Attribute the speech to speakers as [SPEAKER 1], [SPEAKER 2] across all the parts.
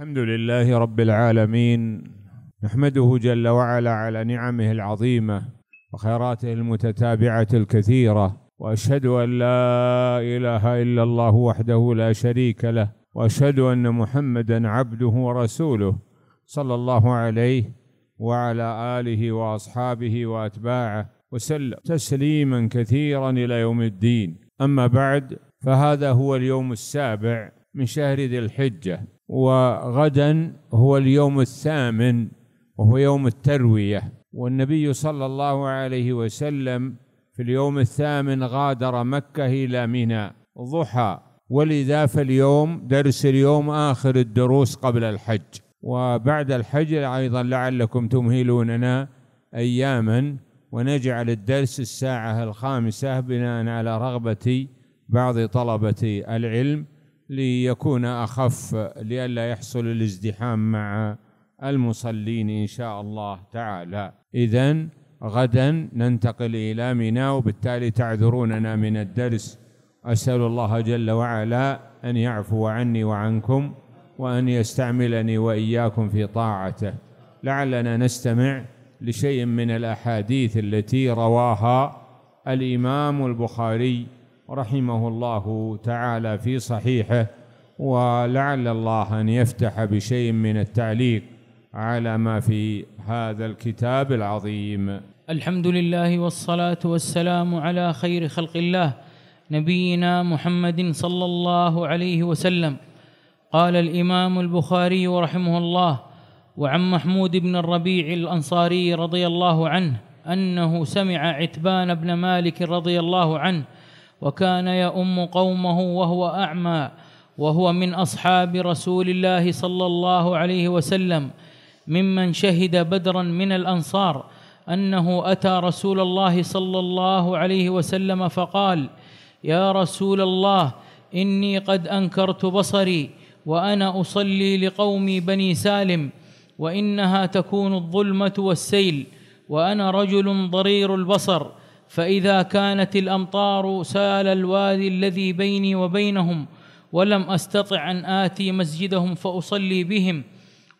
[SPEAKER 1] الحمد لله رب العالمين نحمده جل وعلا على نعمه العظيمه وخيراته المتتابعه الكثيره واشهد ان لا اله الا الله وحده لا شريك له واشهد ان محمدا عبده ورسوله صلى الله عليه وعلى اله واصحابه واتباعه وسلم تسليما كثيرا الى يوم الدين اما بعد فهذا هو اليوم السابع من شهر ذي الحجه وغدا هو اليوم الثامن وهو يوم التروية والنبي صلى الله عليه وسلم في اليوم الثامن غادر مكة إلى منى ضحى ولذا فاليوم درس اليوم آخر الدروس قبل الحج وبعد الحج أيضا لعلكم تمهلوننا أياما ونجعل الدرس الساعة الخامسة بناء على رغبة بعض طلبة العلم ليكون أخف لئلا يحصل الازدحام مع المصلين إن شاء الله تعالى إذا غدا ننتقل إلى منى وبالتالي تعذروننا من الدرس أسأل الله جل وعلا أن يعفو عني وعنكم وأن يستعملني وإياكم في طاعته لعلنا نستمع لشيء من الأحاديث التي رواها الإمام البخاري رحمه الله تعالى في صحيحه ولعل الله أن يفتح بشيء من التعليق على ما في هذا الكتاب العظيم
[SPEAKER 2] الحمد لله والصلاة والسلام على خير خلق الله نبينا محمد صلى الله عليه وسلم قال الإمام البخاري رحمه الله وعن محمود بن الربيع الأنصاري رضي الله عنه أنه سمع عتبان بن مالك رضي الله عنه وكان يؤم قومه وهو أعمى وهو من أصحاب رسول الله صلى الله عليه وسلم ممن شهد بدرا من الأنصار أنه أتى رسول الله صلى الله عليه وسلم فقال يا رسول الله إني قد أنكرت بصري وأنا أصلي لقومي بني سالم وإنها تكون الظلمة والسيل وأنا رجل ضرير البصر فإذا كانت الأمطار سال الوادي الذي بيني وبينهم ولم أستطع أن آتي مسجدهم فأصلي بهم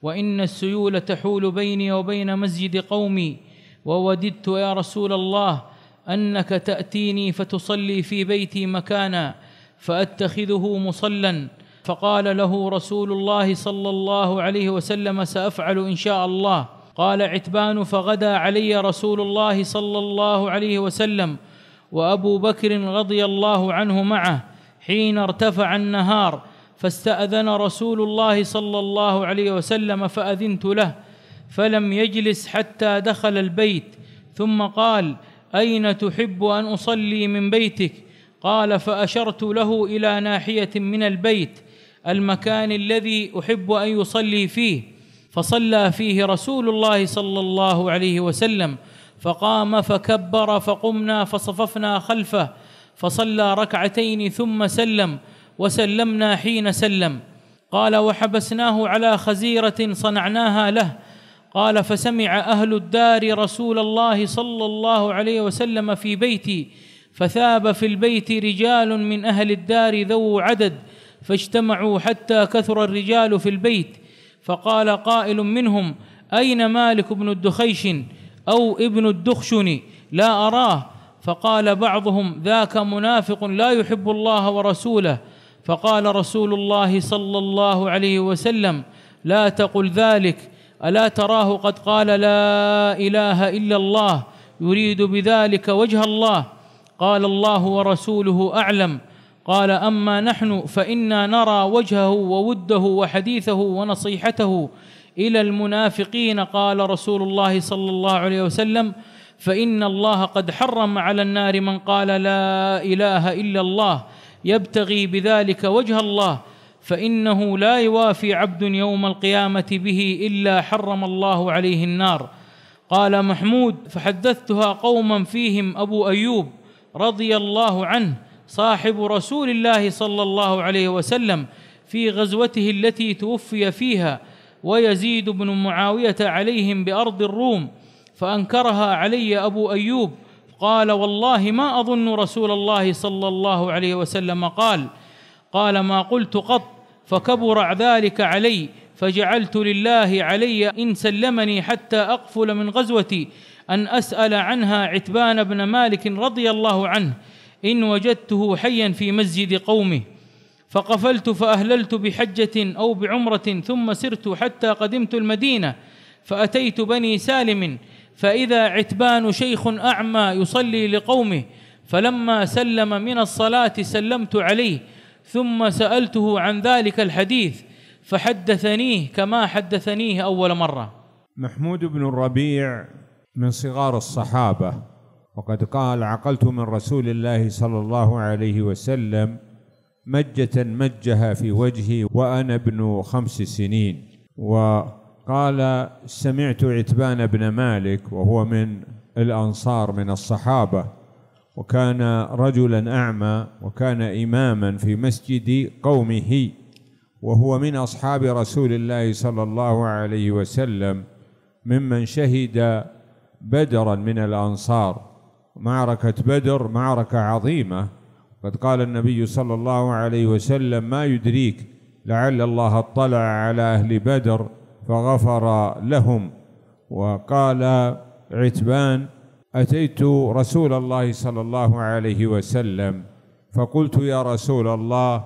[SPEAKER 2] وإن السيول تحول بيني وبين مسجد قومي ووددت يا رسول الله أنك تأتيني فتصلي في بيتي مكانا فأتخذه مصلًا فقال له رسول الله صلى الله عليه وسلم سافعل ان شاء الله قال عتبان فغدا علي رسول الله صلى الله عليه وسلم وابو بكر رضي الله عنه معه حين ارتفع النهار فاستاذن رسول الله صلى الله عليه وسلم فاذنت له فلم يجلس حتى دخل البيت ثم قال اين تحب ان اصلي من بيتك قال فاشرت له الى ناحيه من البيت المكان الذي احب ان يصلي فيه فصلى فيه رسول الله صلى الله عليه وسلم فقام فكبر فقمنا فصففنا خلفه فصلى ركعتين ثم سلم وسلمنا حين سلم قال وحبسناه على خزيره صنعناها له قال فسمع اهل الدار رسول الله صلى الله عليه وسلم في بيتي فثاب في البيت رجال من اهل الدار ذو عدد فاجتمعوا حتى كثر الرجال في البيت فقال قائل منهم أين مالك بن الدخيش أو ابن الدخشن لا أراه فقال بعضهم ذاك منافق لا يحب الله ورسوله فقال رسول الله صلى الله عليه وسلم لا تقل ذلك ألا تراه قد قال لا إله إلا الله يريد بذلك وجه الله قال الله ورسوله أعلم قال أما نحن فإنا نرى وجهه ووده وحديثه ونصيحته إلى المنافقين قال رسول الله صلى الله عليه وسلم فإن الله قد حرم على النار من قال لا إله إلا الله يبتغي بذلك وجه الله فإنه لا يوافي عبد يوم القيامة به إلا حرم الله عليه النار قال محمود فحدثتها قوما فيهم أبو أيوب رضي الله عنه صاحب رسول الله صلى الله عليه وسلم في غزوته التي توفي فيها ويزيد بن معاويه عليهم بارض الروم فانكرها علي ابو ايوب قال والله ما اظن رسول الله صلى الله عليه وسلم قال قال ما قلت قط فكبر ذلك علي فجعلت لله علي ان سلمني حتى اقفل من غزوتي ان اسال عنها عتبان بن مالك رضي الله عنه إن وجدته حيا في مسجد قومه فقفلت فأهللت بحجة أو بعمرة ثم سرت حتى قدمت المدينة فأتيت بني سالم فإذا عتبان شيخ أعمى يصلي لقومه فلما سلم من الصلاة سلمت عليه ثم سألته عن ذلك الحديث فحدثنيه كما حدثنيه أول مرة
[SPEAKER 1] محمود بن الربيع من صغار الصحابة وقد قال عقلت من رسول الله صلى الله عليه وسلم مجة مجها في وجهي وأنا ابن خمس سنين وقال سمعت عتبان بن مالك وهو من الأنصار من الصحابة وكان رجلا أعمى وكان إماما في مسجد قومه وهو من أصحاب رسول الله صلى الله عليه وسلم ممن شهد بدرا من الأنصار معركة بدر معركة عظيمة قد قال النبي صلى الله عليه وسلم ما يدريك لعل الله اطلع على أهل بدر فغفر لهم وقال عتبان أتيت رسول الله صلى الله عليه وسلم فقلت يا رسول الله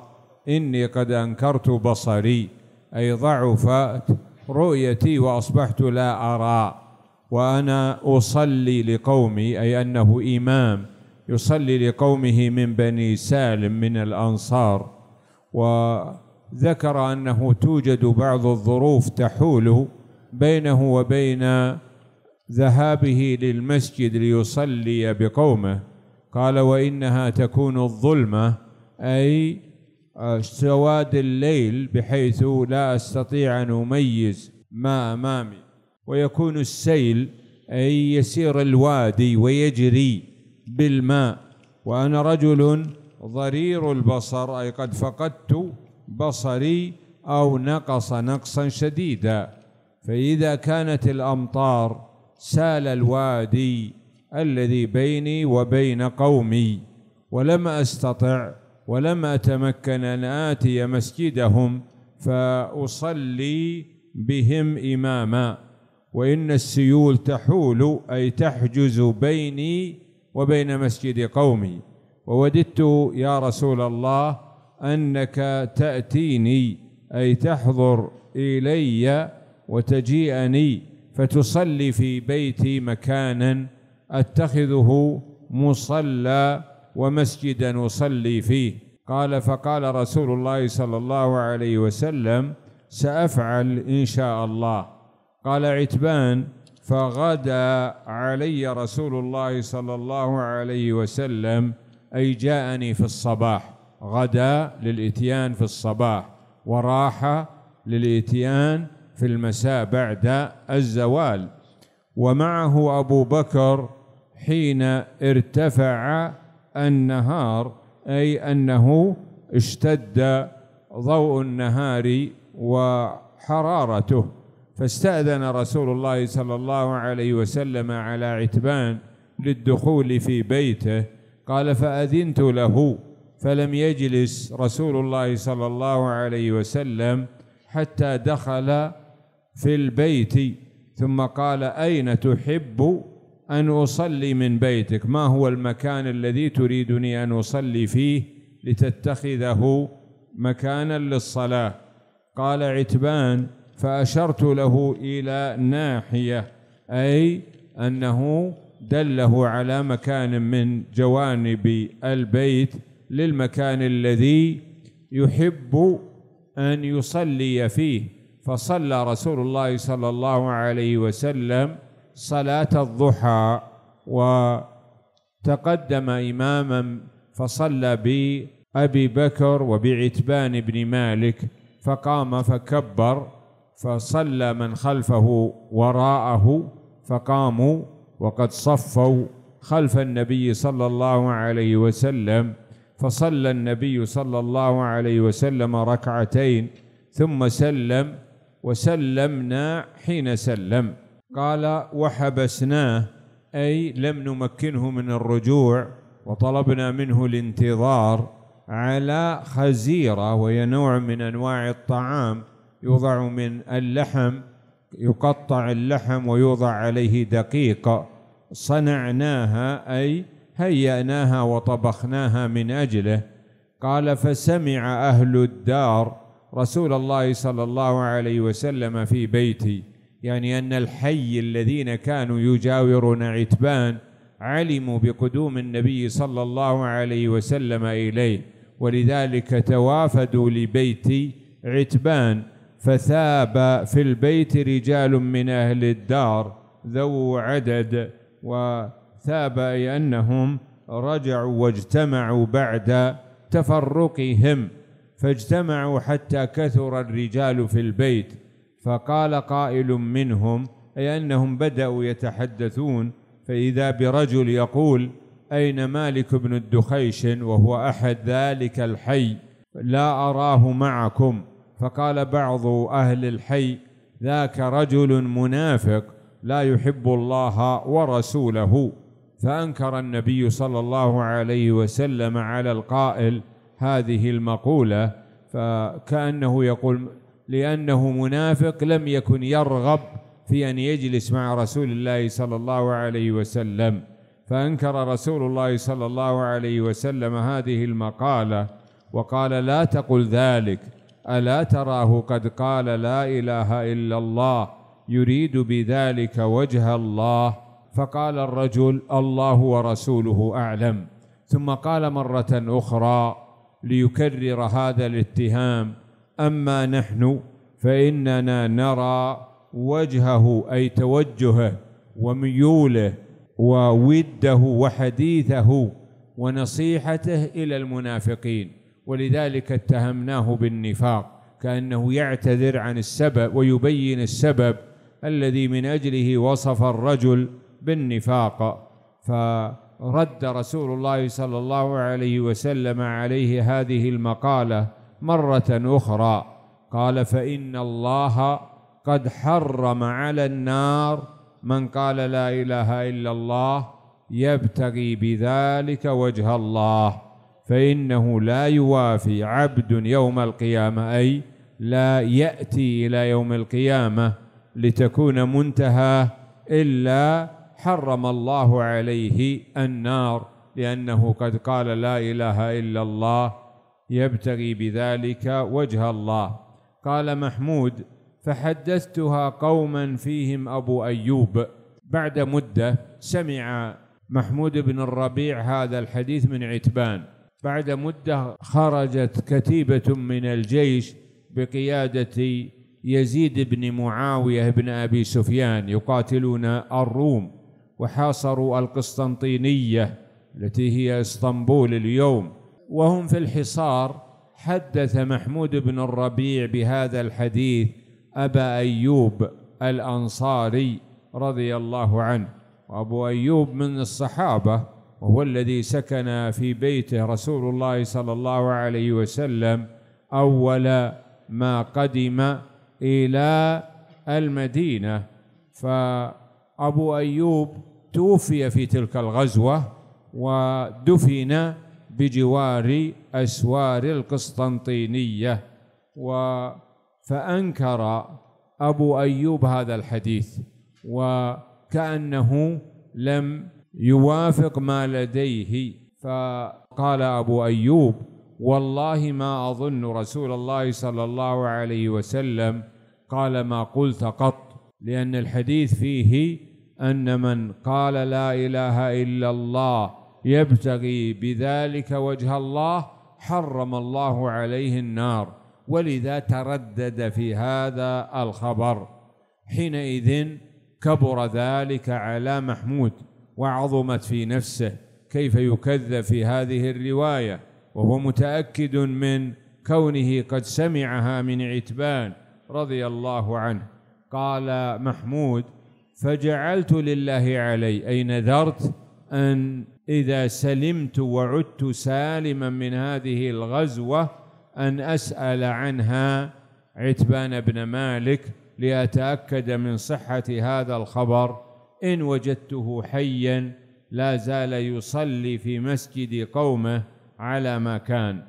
[SPEAKER 1] إني قد أنكرت بصري أي ضعفت رؤيتي وأصبحت لا أرى وأنا أصلي لقومي أي أنه إمام يصلي لقومه من بني سالم من الأنصار وذكر أنه توجد بعض الظروف تحول بينه وبين ذهابه للمسجد ليصلي بقومه قال وإنها تكون الظلمة أي سواد الليل بحيث لا أستطيع أن أميز ما أمامي ويكون السيل أي يسير الوادي ويجري بالماء وأنا رجل ضرير البصر أي قد فقدت بصري أو نقص نقصا شديدا فإذا كانت الأمطار سال الوادي الذي بيني وبين قومي ولم أستطع ولم أتمكن أن آتي مسجدهم فأصلي بهم إماماً وإن السيول تحول أي تحجز بيني وبين مسجد قومي ووددت يا رسول الله أنك تأتيني أي تحضر إلي وتجيئني فتصلي في بيتي مكانا أتخذه مصلى ومسجدا أصلي فيه قال فقال رسول الله صلى الله عليه وسلم سأفعل إن شاء الله قال عتبان فغدا علي رسول الله صلى الله عليه وسلم أي جاءني في الصباح غدا للإتيان في الصباح وراح للإتيان في المساء بعد الزوال ومعه أبو بكر حين ارتفع النهار أي أنه اشتد ضوء النهار وحرارته فاستأذن رسول الله صلى الله عليه وسلم على عتبان للدخول في بيته قال فأذنت له فلم يجلس رسول الله صلى الله عليه وسلم حتى دخل في البيت ثم قال أين تحب أن أصلي من بيتك ما هو المكان الذي تريدني أن أصلي فيه لتتخذه مكانا للصلاة قال عتبان فأشرت له إلى ناحية أي أنه دله على مكان من جوانب البيت للمكان الذي يحب أن يصلي فيه فصلى رسول الله صلى الله عليه وسلم صلاة الضحى وتقدم إماما فصلى بأبي بكر وبعتبان بن مالك فقام فكبر فصلى من خلفه وراءه فقاموا وقد صفوا خلف النبي صلى الله عليه وسلم فصلى النبي صلى الله عليه وسلم ركعتين ثم سلم وسلمنا حين سلم قال وحبسناه أي لم نمكنه من الرجوع وطلبنا منه الانتظار على خزيرة وهي نوع من أنواع الطعام يوضع من اللحم يقطع اللحم ويوضع عليه دقيق صنعناها أي هيأناها وطبخناها من أجله قال فسمع أهل الدار رسول الله صلى الله عليه وسلم في بيتي يعني أن الحي الذين كانوا يجاورون عتبان علموا بقدوم النبي صلى الله عليه وسلم إليه ولذلك توافدوا لبيت عتبان فثاب في البيت رجال من أهل الدار ذو عدد وثاب أي أنهم رجعوا واجتمعوا بعد تفرقهم فاجتمعوا حتى كثر الرجال في البيت فقال قائل منهم أي أنهم بدأوا يتحدثون فإذا برجل يقول أين مالك بن الدخيش وهو أحد ذلك الحي لا أراه معكم فقال بعض أهل الحي ذاك رجل منافق لا يحب الله ورسوله فأنكر النبي صلى الله عليه وسلم على القائل هذه المقولة فكأنه يقول لأنه منافق لم يكن يرغب في أن يجلس مع رسول الله صلى الله عليه وسلم فأنكر رسول الله صلى الله عليه وسلم هذه المقالة وقال لا تقل ذلك ألا تراه قد قال لا إله إلا الله يريد بذلك وجه الله فقال الرجل الله ورسوله أعلم ثم قال مرة أخرى ليكرر هذا الاتهام أما نحن فإننا نرى وجهه أي توجهه وميوله ووده وحديثه ونصيحته إلى المنافقين ولذلك اتهمناه بالنفاق كأنه يعتذر عن السبب ويبين السبب الذي من أجله وصف الرجل بالنفاق فرد رسول الله صلى الله عليه وسلم عليه هذه المقالة مرة أخرى قال فإن الله قد حرم على النار من قال لا إله إلا الله يبتغي بذلك وجه الله فإنه لا يوافي عبد يوم القيامة أي لا يأتي إلى يوم القيامة لتكون منتهى إلا حرم الله عليه النار لأنه قد قال لا إله إلا الله يبتغي بذلك وجه الله قال محمود فحدثتها قوما فيهم أبو أيوب بعد مدة سمع محمود بن الربيع هذا الحديث من عتبان بعد مدة خرجت كتيبة من الجيش بقيادة يزيد بن معاوية بن أبي سفيان يقاتلون الروم وحاصروا القسطنطينية التي هي اسطنبول اليوم وهم في الحصار حدث محمود بن الربيع بهذا الحديث أبا أيوب الأنصاري رضي الله عنه وأبو أيوب من الصحابة وهو الذي سكن في بيته رسول الله صلى الله عليه وسلم أول ما قدم إلى المدينة فأبو أيوب توفي في تلك الغزوة ودفن بجوار أسوار القسطنطينية و فأنكر أبو أيوب هذا الحديث وكأنه لم يوافق ما لديه فقال أبو أيوب والله ما أظن رسول الله صلى الله عليه وسلم قال ما قلت قط لأن الحديث فيه أن من قال لا إله إلا الله يبتغي بذلك وجه الله حرم الله عليه النار ولذا تردد في هذا الخبر حينئذ كبر ذلك على محمود وعظمت في نفسه كيف يكذب في هذه الرواية وهو متأكد من كونه قد سمعها من عتبان رضي الله عنه قال محمود فجعلت لله علي أي نذرت أن إذا سلمت وعدت سالما من هذه الغزوة أن أسأل عنها عتبان بن مالك لأتأكد من صحة هذا الخبر إن وجدته حيا لا زال يصلي في مسجد قومه على ما كان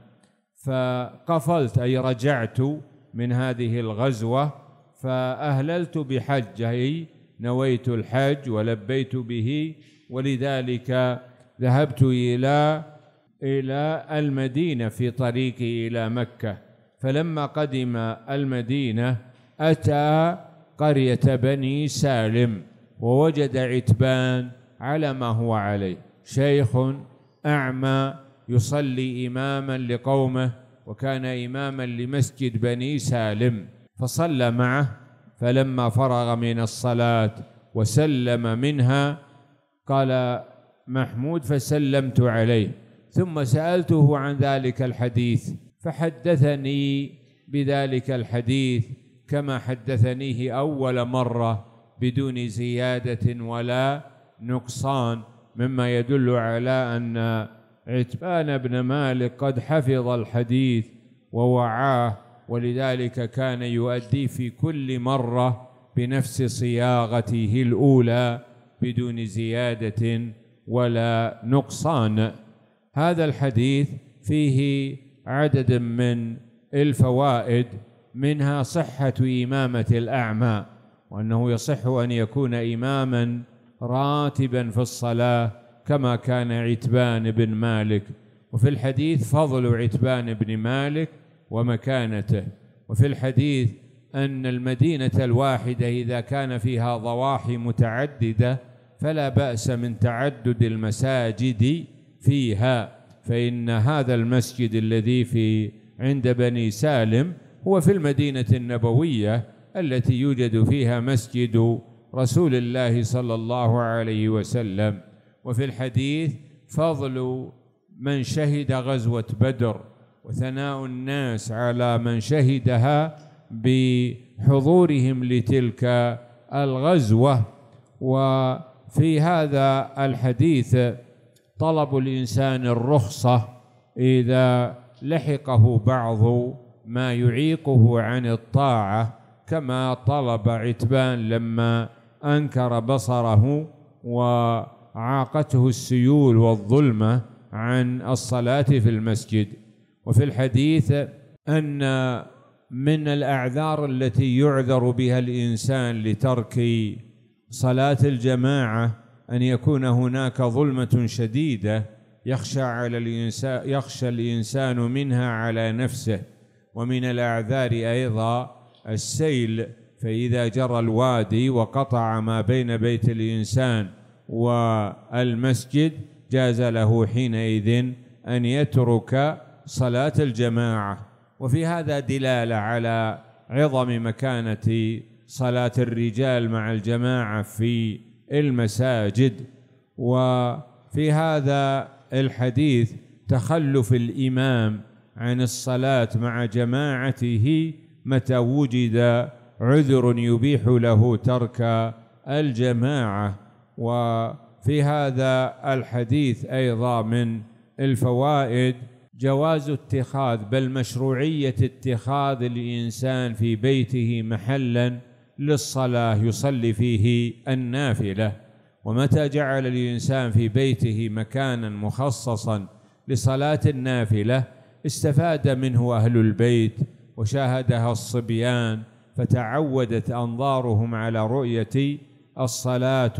[SPEAKER 1] فقفلت أي رجعت من هذه الغزوة فأهللت بحج أي نويت الحج ولبيت به ولذلك ذهبت إلى إلى المدينة في طريقي إلى مكة فلما قدم المدينة أتى قرية بني سالم ووجد عتبان على ما هو عليه شيخ أعمى يصلي إماما لقومه وكان إماما لمسجد بني سالم فصلى معه فلما فرغ من الصلاة وسلم منها قال محمود فسلمت عليه ثم سألته عن ذلك الحديث فحدثني بذلك الحديث كما حدثنيه أول مرة بدون زيادة ولا نقصان مما يدل على أن عتبان بن مالك قد حفظ الحديث ووعاه ولذلك كان يؤدي في كل مرة بنفس صياغته الأولى بدون زيادة ولا نقصان هذا الحديث فيه عدد من الفوائد منها صحة إمامة الأعمى وأنه يصح أن يكون إماما راتبا في الصلاة كما كان عتبان بن مالك وفي الحديث فضل عتبان بن مالك ومكانته وفي الحديث أن المدينة الواحدة إذا كان فيها ضواحي متعددة فلا بأس من تعدد المساجد فيها فإن هذا المسجد الذي في عند بني سالم هو في المدينة النبوية التي يوجد فيها مسجد رسول الله صلى الله عليه وسلم وفي الحديث فضل من شهد غزوة بدر وثناء الناس على من شهدها بحضورهم لتلك الغزوة وفي هذا الحديث طلب الإنسان الرخصة إذا لحقه بعض ما يعيقه عن الطاعة كما طلب عتبان لما أنكر بصره وعاقته السيول والظلمة عن الصلاة في المسجد وفي الحديث أن من الأعذار التي يعذر بها الإنسان لترك صلاة الجماعة أن يكون هناك ظلمة شديدة يخشى على الإنسان يخشى الإنسان منها على نفسه ومن الأعذار أيضا السيل فإذا جرى الوادي وقطع ما بين بيت الإنسان والمسجد جاز له حينئذ أن يترك صلاة الجماعة وفي هذا دلالة على عظم مكانة صلاة الرجال مع الجماعة في المساجد وفي هذا الحديث تخلف الإمام عن الصلاة مع جماعته متى وجد عذر يبيح له ترك الجماعة وفي هذا الحديث أيضا من الفوائد جواز اتخاذ بل مشروعية اتخاذ الإنسان في بيته محلا للصلاة يصلي فيه النافلة ومتى جعل الإنسان في بيته مكانا مخصصا لصلاة النافلة استفاد منه أهل البيت وشاهدها الصبيان فتعودت أنظارهم على رؤية الصلاة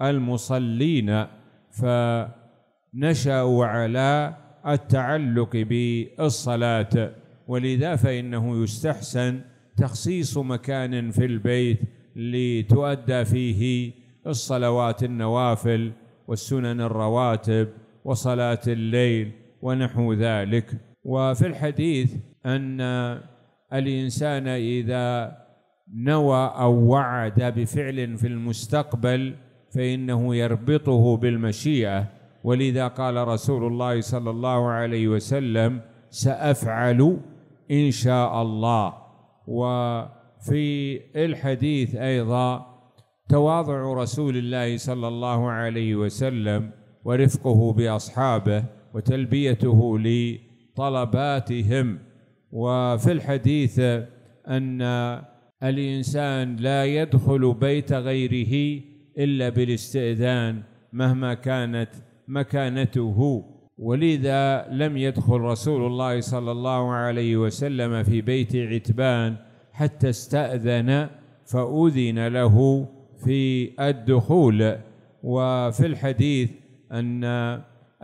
[SPEAKER 1] والمصلين فنشأوا على التعلق بالصلاة ولذا فإنه يستحسن تخصيص مكان في البيت لتؤدى فيه الصلوات النوافل والسنن الرواتب وصلاة الليل ونحو ذلك وفي الحديث أن الإنسان إذا نوى أو وعد بفعل في المستقبل فإنه يربطه بالمشيئة ولذا قال رسول الله صلى الله عليه وسلم سأفعل إن شاء الله وفي الحديث أيضا تواضع رسول الله صلى الله عليه وسلم ورفقه بأصحابه وتلبيته لطلباتهم وفي الحديث أن الإنسان لا يدخل بيت غيره إلا بالاستئذان مهما كانت مكانته ولذا لم يدخل رسول الله صلى الله عليه وسلم في بيت عتبان حتى استأذن فأذن له في الدخول وفي الحديث أن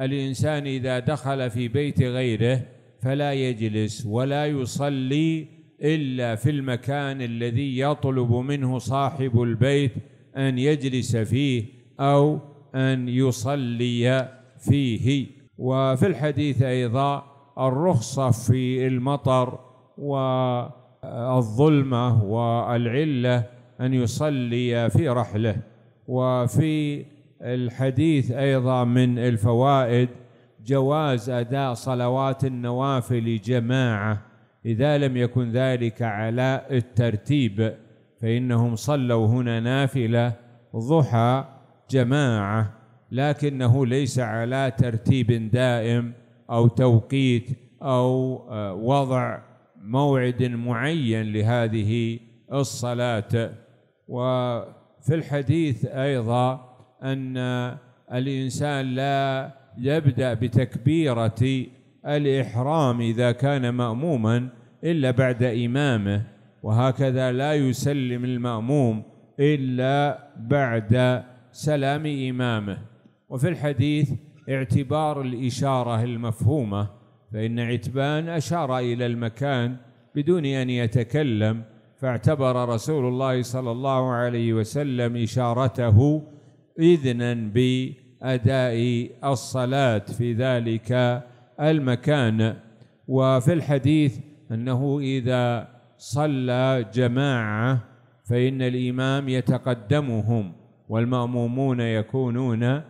[SPEAKER 1] الإنسان إذا دخل في بيت غيره فلا يجلس ولا يصلي إلا في المكان الذي يطلب منه صاحب البيت أن يجلس فيه أو أن يصلي فيه وفي الحديث أيضا الرخصة في المطر والظلمة والعلة أن يصلي في رحله وفي الحديث أيضا من الفوائد جواز أداء صلوات النوافل جماعة إذا لم يكن ذلك على الترتيب فإنهم صلوا هنا نافلة ضحى جماعة لكنه ليس على ترتيب دائم أو توقيت أو آه، وضع موعد معين لهذه الصلاة وفي الحديث أيضا أن الإنسان لا يبدأ بتكبيرة الإحرام إذا كان مأموما إلا بعد إمامه وهكذا لا يسلم المأموم إلا بعد سلام إمامه وفي الحديث اعتبار الإشارة المفهومة فإن عتبان أشار إلى المكان بدون أن يتكلم فاعتبر رسول الله صلى الله عليه وسلم إشارته إذنا بالإشارة اداء الصلاه في ذلك المكان وفي الحديث انه اذا صلى جماعه فان الامام يتقدمهم والمامومون يكونون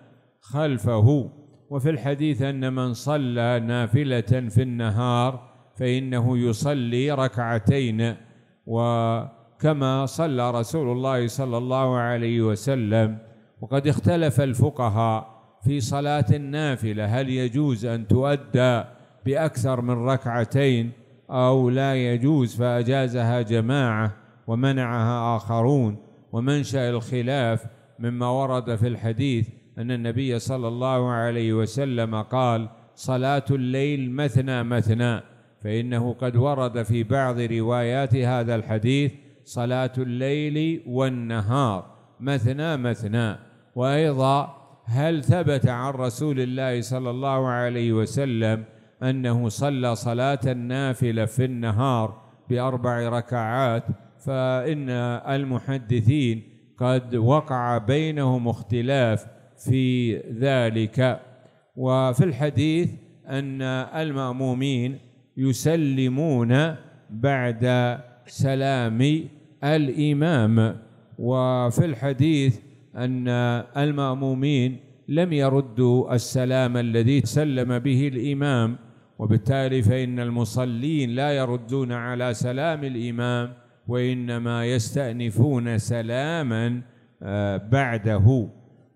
[SPEAKER 1] خلفه وفي الحديث ان من صلى نافله في النهار فانه يصلي ركعتين وكما صلى رسول الله صلى الله عليه وسلم وقد اختلف الفقهاء في صلاة النافلة هل يجوز أن تؤدى بأكثر من ركعتين أو لا يجوز فأجازها جماعة ومنعها آخرون ومنشأ الخلاف مما ورد في الحديث أن النبي صلى الله عليه وسلم قال صلاة الليل مثنى مثنى فإنه قد ورد في بعض روايات هذا الحديث صلاة الليل والنهار مثنى مثنى وأيضا هل ثبت عن رسول الله صلى الله عليه وسلم أنه صلى صلاة النافلة في النهار بأربع ركعات فإن المحدثين قد وقع بينهم اختلاف في ذلك وفي الحديث أن المأمومين يسلمون بعد سلام الإمام وفي الحديث أن المأمومين لم يردوا السلام الذي سلم به الإمام وبالتالي فإن المصلين لا يردون على سلام الإمام وإنما يستأنفون سلاما آه، بعده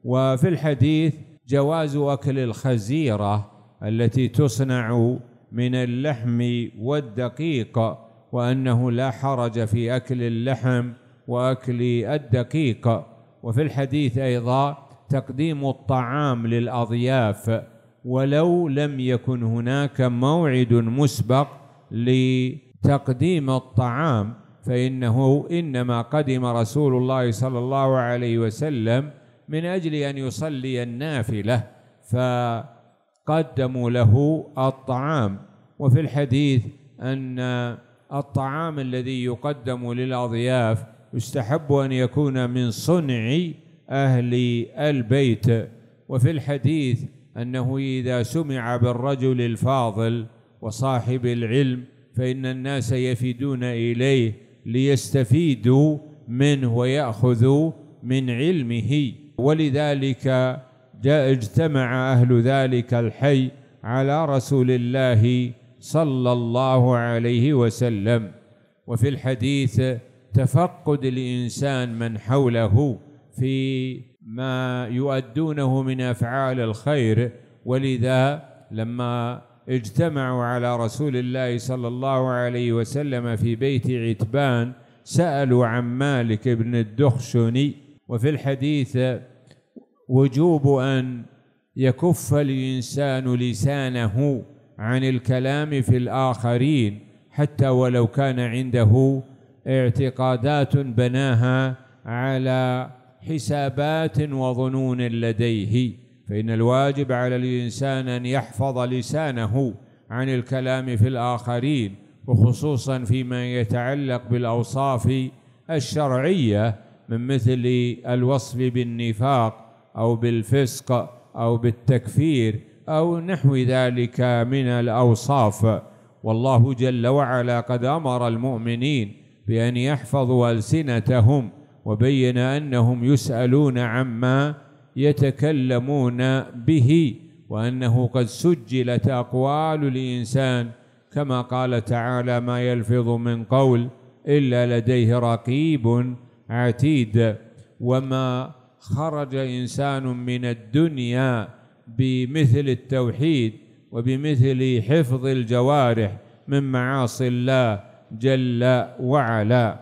[SPEAKER 1] وفي الحديث جواز أكل الخزيرة التي تصنع من اللحم والدقيق وأنه لا حرج في أكل اللحم وأكل الدقيق وفي الحديث أيضا تقديم الطعام للأضياف ولو لم يكن هناك موعد مسبق لتقديم الطعام فإنه إنما قدم رسول الله صلى الله عليه وسلم من أجل أن يصلي النافلة فقدموا له الطعام وفي الحديث أن الطعام الذي يقدم للأضياف يستحب أن يكون من صنع أهل البيت وفي الحديث أنه إذا سمع بالرجل الفاضل وصاحب العلم فإن الناس يفدون إليه ليستفيدوا منه ويأخذوا من علمه ولذلك جاء اجتمع أهل ذلك الحي على رسول الله صلى الله عليه وسلم وفي الحديث تفقد الإنسان من حوله في ما يؤدونه من أفعال الخير ولذا لما اجتمعوا على رسول الله صلى الله عليه وسلم في بيت عتبان سألوا عن مالك بن الدخشني وفي الحديث وجوب أن يكف الإنسان لسانه عن الكلام في الآخرين حتى ولو كان عنده اعتقادات بناها على حسابات وظنون لديه فإن الواجب على الإنسان أن يحفظ لسانه عن الكلام في الآخرين وخصوصا فيما يتعلق بالأوصاف الشرعية من مثل الوصف بالنفاق أو بالفسق أو بالتكفير أو نحو ذلك من الأوصاف والله جل وعلا قد أمر المؤمنين بأن يحفظوا ألسنتهم وبين أنهم يسألون عما يتكلمون به وأنه قد سجلت أقوال الإنسان كما قال تعالى ما يلفظ من قول إلا لديه رقيب عتيد وما خرج إنسان من الدنيا بمثل التوحيد وبمثل حفظ الجوارح من معاصي الله جل وعلا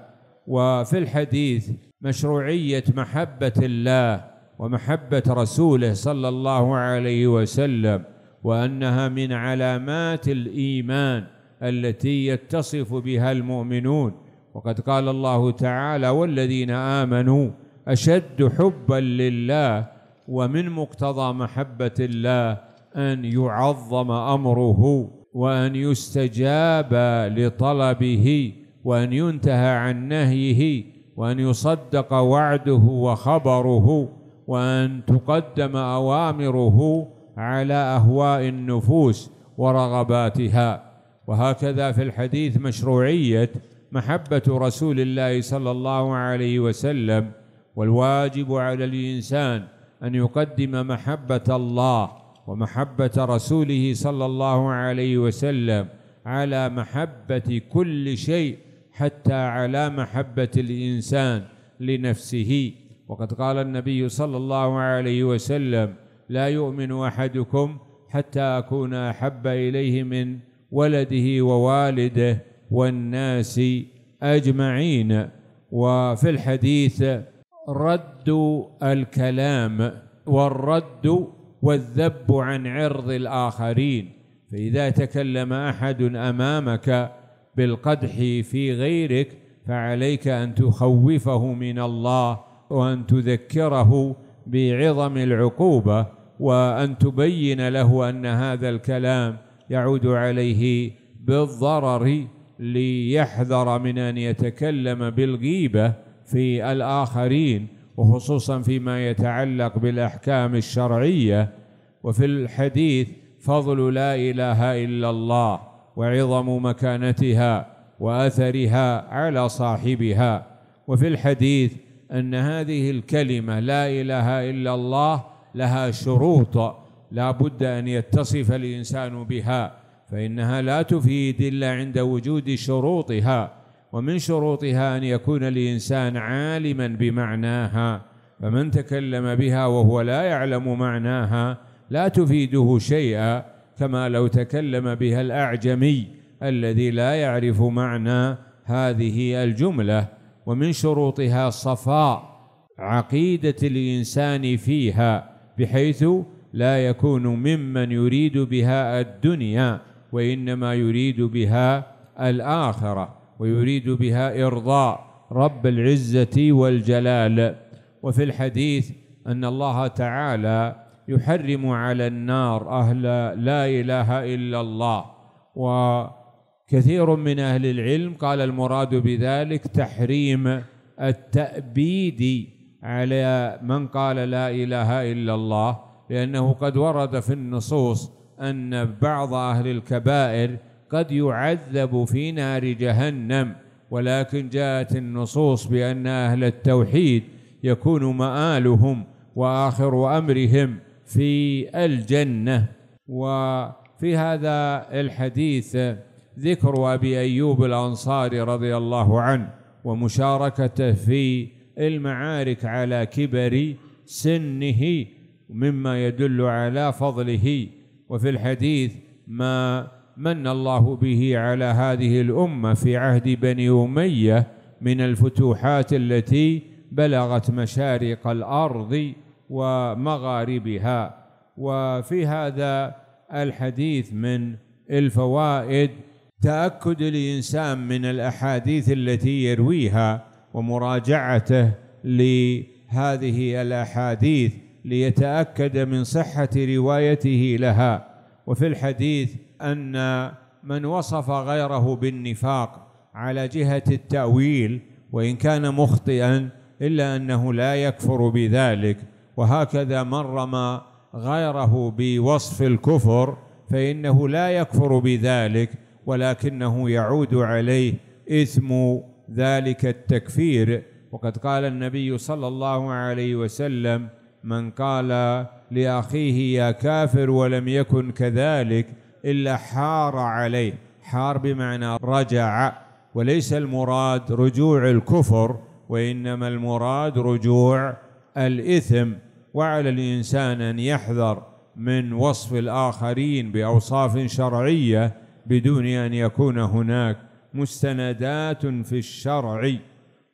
[SPEAKER 1] وفي الحديث مشروعية محبة الله ومحبة رسوله صلى الله عليه وسلم وأنها من علامات الإيمان التي يتصف بها المؤمنون وقد قال الله تعالى والذين آمنوا أشد حبا لله ومن مقتضى محبة الله أن يعظم أمره وأن يستجاب لطلبه وأن ينتهى عن نهيه وأن يصدق وعده وخبره وأن تقدم أوامره على أهواء النفوس ورغباتها وهكذا في الحديث مشروعية محبة رسول الله صلى الله عليه وسلم والواجب على الإنسان أن يقدم محبة الله ومحبة رسوله صلى الله عليه وسلم على محبة كل شيء حتى على محبة الإنسان لنفسه وقد قال النبي صلى الله عليه وسلم لا يؤمن أحدكم حتى أكون أحب إليه من ولده ووالده والناس أجمعين وفي الحديث رد الكلام والرد والذب عن عرض الآخرين فإذا تكلم أحد أمامك بالقدح في غيرك فعليك أن تخوفه من الله وأن تذكره بعظم العقوبة وأن تبين له أن هذا الكلام يعود عليه بالضرر ليحذر من أن يتكلم بالغيبة في الآخرين وخصوصا فيما يتعلق بالأحكام الشرعية وفي الحديث فضل لا إله إلا الله وعظم مكانتها وأثرها على صاحبها وفي الحديث أن هذه الكلمة لا إله إلا الله لها شروط لا بد أن يتصف الإنسان بها فإنها لا تفيد إلا عند وجود شروطها ومن شروطها أن يكون الإنسان عالما بمعناها فمن تكلم بها وهو لا يعلم معناها لا تفيده شيئا كما لو تكلم بها الأعجمي الذي لا يعرف معنى هذه الجملة ومن شروطها صفاء عقيدة الإنسان فيها بحيث لا يكون ممن يريد بها الدنيا وإنما يريد بها الآخرة ويريد بها إرضاء رب العزة والجلال وفي الحديث أن الله تعالى يحرم على النار أهل لا إله إلا الله وكثير من أهل العلم قال المراد بذلك تحريم التأبيد على من قال لا إله إلا الله لأنه قد ورد في النصوص أن بعض أهل الكبائر قد يعذب في نار جهنم ولكن جاءت النصوص بأن أهل التوحيد يكون مآلهم وآخر أمرهم في الجنة وفي هذا الحديث ذكر أبي أيوب الأنصاري رضي الله عنه ومشاركته في المعارك على كبر سنه مما يدل على فضله وفي الحديث ما من الله به على هذه الأمة في عهد بني أمية من الفتوحات التي بلغت مشارق الأرض ومغاربها وفي هذا الحديث من الفوائد تأكد الإنسان من الأحاديث التي يرويها ومراجعته لهذه الأحاديث ليتأكد من صحة روايته لها وفي الحديث أن من وصف غيره بالنفاق على جهة التأويل وإن كان مخطئا إلا أنه لا يكفر بذلك وهكذا من رمى غيره بوصف الكفر فإنه لا يكفر بذلك ولكنه يعود عليه إثم ذلك التكفير وقد قال النبي صلى الله عليه وسلم من قال لأخيه يا كافر ولم يكن كذلك إلا حار عليه حار بمعنى رجع وليس المراد رجوع الكفر وإنما المراد رجوع الإثم وعلى الإنسان أن يحذر من وصف الآخرين بأوصاف شرعية بدون أن يكون هناك مستندات في الشرع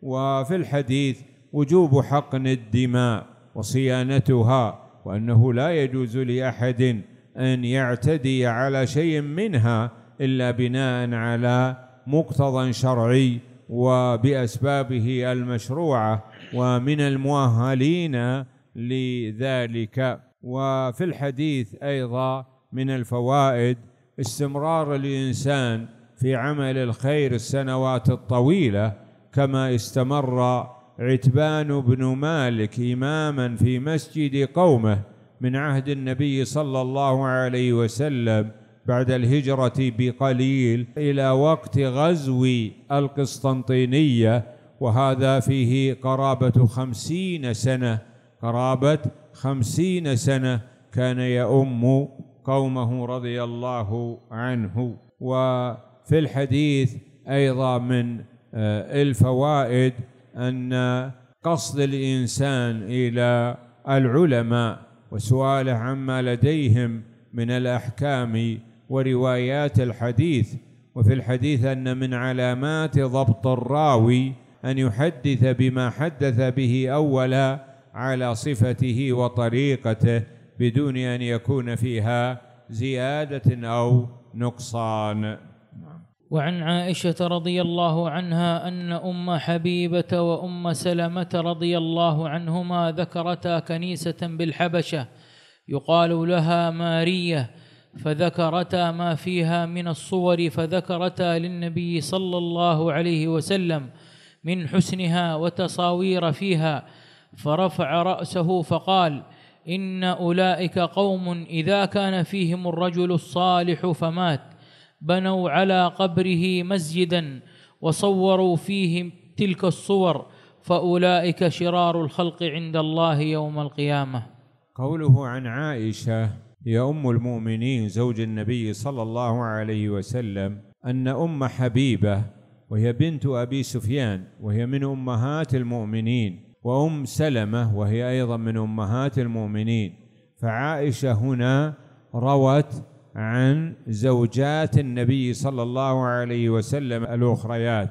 [SPEAKER 1] وفي الحديث وجوب حقن الدماء وصيانتها وأنه لا يجوز لأحد أن يعتدي على شيء منها إلا بناء على مقتضى شرعي وبأسبابه المشروعة ومن المؤهلين لذلك وفي الحديث أيضا من الفوائد استمرار الإنسان في عمل الخير السنوات الطويلة كما استمر عتبان بن مالك إماما في مسجد قومه من عهد النبي صلى الله عليه وسلم بعد الهجرة بقليل إلى وقت غزو القسطنطينية وهذا فيه قرابة خمسين سنة قرابة خمسين سنة كان يؤم قومه رضي الله عنه وفي الحديث أيضا من آه، الفوائد أن قصد الإنسان إلى العلماء وسؤاله عما لديهم من الأحكام وروايات الحديث وفي الحديث أن من علامات ضبط الراوي أن يحدث بما حدث به أولا على صفته وطريقته بدون أن يكون فيها زيادة أو نقصان
[SPEAKER 2] وعن عائشة رضي الله عنها أن أم حبيبة وأم سلمة رضي الله عنهما ذكرتا كنيسة بالحبشة يقال لها مارية فذكرتا ما فيها من الصور فذكرتا للنبي صلى الله عليه وسلم من حسنها وتصاوير فيها فرفع رأسه فقال إن أولئك قوم إذا كان فيهم الرجل الصالح فمات بنوا على قبره مسجدا وصوروا فيه تلك الصور فأولئك شرار الخلق عند الله يوم القيامة
[SPEAKER 1] قوله عن عائشة يا أم المؤمنين زوج النبي صلى الله عليه وسلم أن أم حبيبة وهي بنت أبي سفيان وهي من أمهات المؤمنين وأم سلمة وهي أيضا من أمهات المؤمنين فعائشة هنا روت عن زوجات النبي صلى الله عليه وسلم الأخريات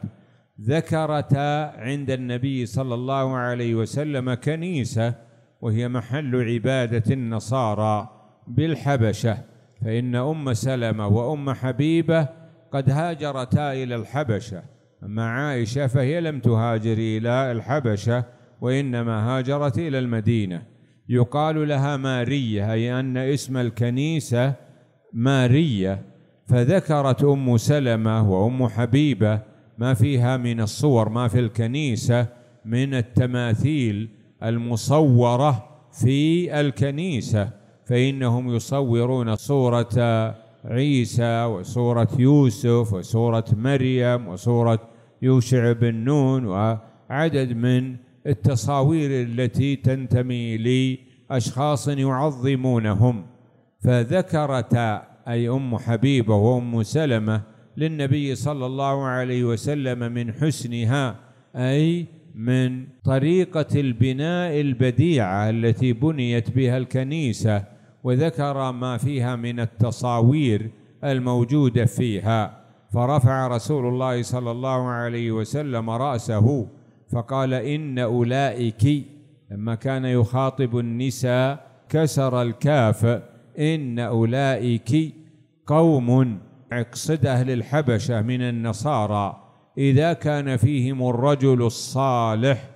[SPEAKER 1] ذكرتا عند النبي صلى الله عليه وسلم كنيسة وهي محل عبادة النصارى بالحبشة فإن أم سلمة وأم حبيبة قد هاجرتا إلى الحبشة أما عائشة فهي لم تهاجر إلى الحبشة وإنما هاجرت إلى المدينة يقال لها مارية أي أن اسم الكنيسة مارية فذكرت أم سلمة وأم حبيبة ما فيها من الصور ما في الكنيسة من التماثيل المصورة في الكنيسة فإنهم يصورون صورة عيسى وصورة يوسف وصورة مريم وصورة يوشع بن نون وعدد من التصاوير التي تنتمي لأشخاص يعظمونهم فذكرت أي أم حبيبة وأم سلمة للنبي صلى الله عليه وسلم من حسنها أي من طريقة البناء البديعة التي بنيت بها الكنيسة وذكر ما فيها من التصاوير الموجودة فيها فرفع رسول الله صلى الله عليه وسلم رأسه فقال إن أولئك لما كان يخاطب النساء كسر الكاف إن أولئك قوم اقصد أهل الحبشة من النصارى إذا كان فيهم الرجل الصالح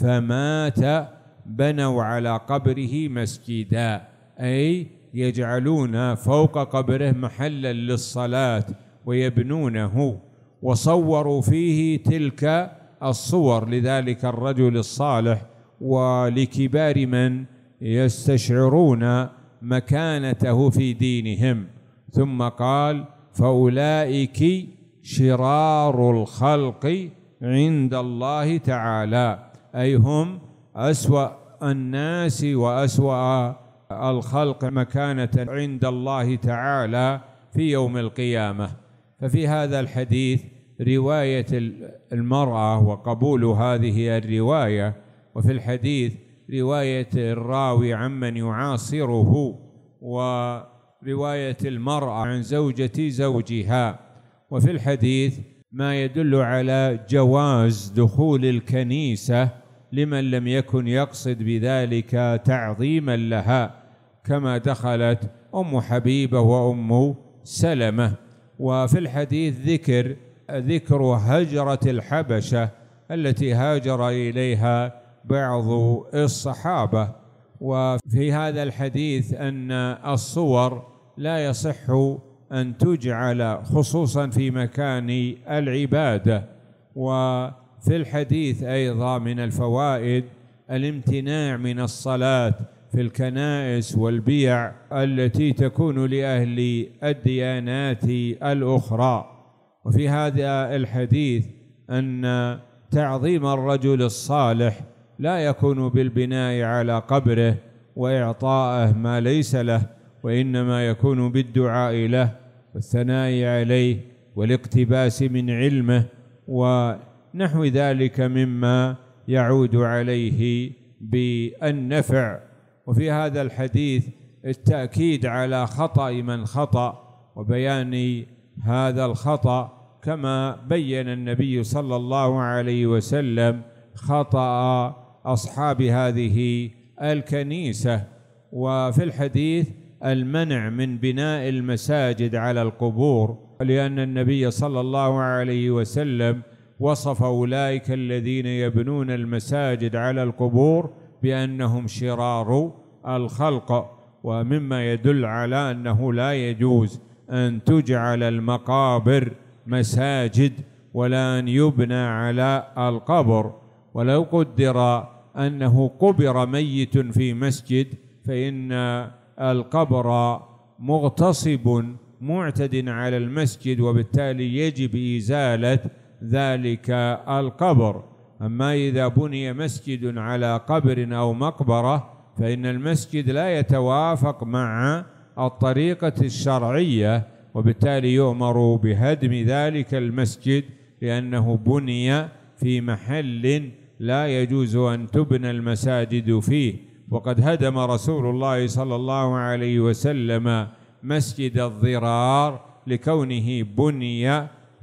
[SPEAKER 1] فمات بنوا على قبره مسجدا أي يجعلون فوق قبره محلا للصلاة ويبنونه وصوروا فيه تلك الصور لذلك الرجل الصالح ولكبار من يستشعرون مكانته في دينهم ثم قال فأولئك شرار الخلق عند الله تعالى أي هم أسوأ الناس وأسوأ الخلق مكانة عند الله تعالى في يوم القيامة ففي هذا الحديث رواية المرأة وقبول هذه الرواية وفي الحديث رواية الراوي عمن يعاصره ورواية المرأة عن زوجة زوجها وفي الحديث ما يدل على جواز دخول الكنيسة لمن لم يكن يقصد بذلك تعظيما لها كما دخلت أم حبيبة وأم سلمة وفي الحديث ذكر ذكر هجرة الحبشة التي هاجر إليها بعض الصحابة وفي هذا الحديث أن الصور لا يصح أن تجعل خصوصا في مكان العبادة وفي الحديث أيضا من الفوائد الامتناع من الصلاة في الكنائس والبيع التي تكون لأهل الديانات الأخرى وفي هذا الحديث أن تعظيم الرجل الصالح لا يكون بالبناء على قبره وإعطائه ما ليس له وإنما يكون بالدعاء له والثناء عليه والاقتباس من علمه ونحو ذلك مما يعود عليه بالنفع وفي هذا الحديث التأكيد على خطأ من خطأ وبيان هذا الخطأ كما بين النبي صلى الله عليه وسلم خطأ أصحاب هذه الكنيسة وفي الحديث المنع من بناء المساجد على القبور لأن النبي صلى الله عليه وسلم وصف أولئك الذين يبنون المساجد على القبور بأنهم شرار الخلق ومما يدل على أنه لا يجوز أن تجعل المقابر مساجد ولا أن يبنى على القبر ولو قدر أنه قبر ميت في مسجد فإن القبر مغتصب معتد على المسجد وبالتالي يجب إزالة ذلك القبر أما إذا بني مسجد على قبر أو مقبرة فإن المسجد لا يتوافق مع الطريقة الشرعية وبالتالي يؤمر بهدم ذلك المسجد لأنه بني في محل لا يجوز أن تبنى المساجد فيه وقد هدم رسول الله صلى الله عليه وسلم مسجد الضرار لكونه بني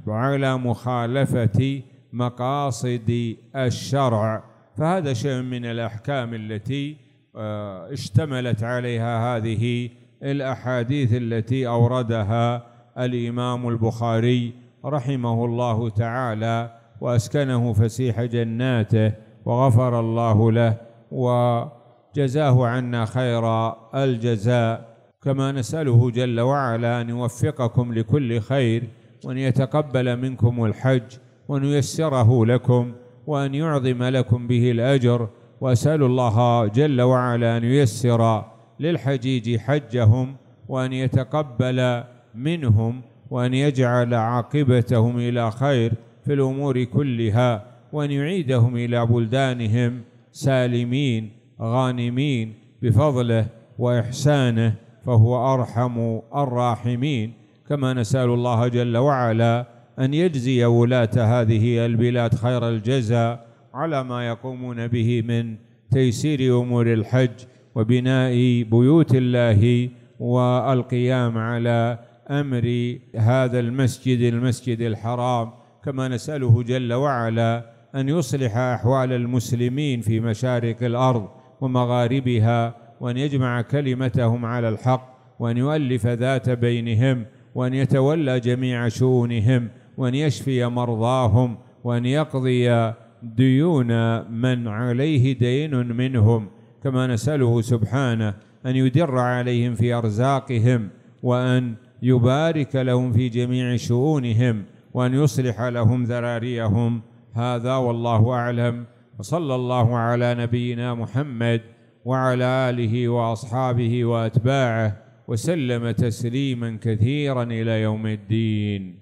[SPEAKER 1] على مخالفة مقاصد الشرع فهذا شيء من الأحكام التي آه، اشتملت عليها هذه الأحاديث التي أوردها الإمام البخاري رحمه الله تعالى وأسكنه فسيح جناته وغفر الله له وجزاه عنا خير الجزاء كما نسأله جل وعلا أن يوفقكم لكل خير وأن يتقبل منكم الحج وأن ييسره لكم وأن يعظم لكم به الأجر وأسأل الله جل وعلا أن ييسر للحجيج حجهم وأن يتقبل منهم وأن يجعل عاقبتهم إلى خير في الأمور كلها وأن يعيدهم إلى بلدانهم سالمين غانمين بفضله وإحسانه فهو أرحم الراحمين كما نسأل الله جل وعلا أن يجزي ولاة هذه البلاد خير الجزاء على ما يقومون به من تيسير أمور الحج وبناء بيوت الله والقيام على أمر هذا المسجد المسجد الحرام كما نسأله جل وعلا أن يصلح أحوال المسلمين في مشارق الأرض ومغاربها وأن يجمع كلمتهم على الحق وأن يؤلف ذات بينهم وأن يتولى جميع شؤونهم وأن يشفي مرضاهم وأن يقضي ديون من عليه دين منهم كما نسأله سبحانه أن يدر عليهم في أرزاقهم وأن يبارك لهم في جميع شؤونهم وأن يصلح لهم ذراريهم هذا والله أعلم وصلى الله على نبينا محمد وعلى آله وأصحابه وأتباعه وسلم تسليما كثيرا إلى يوم الدين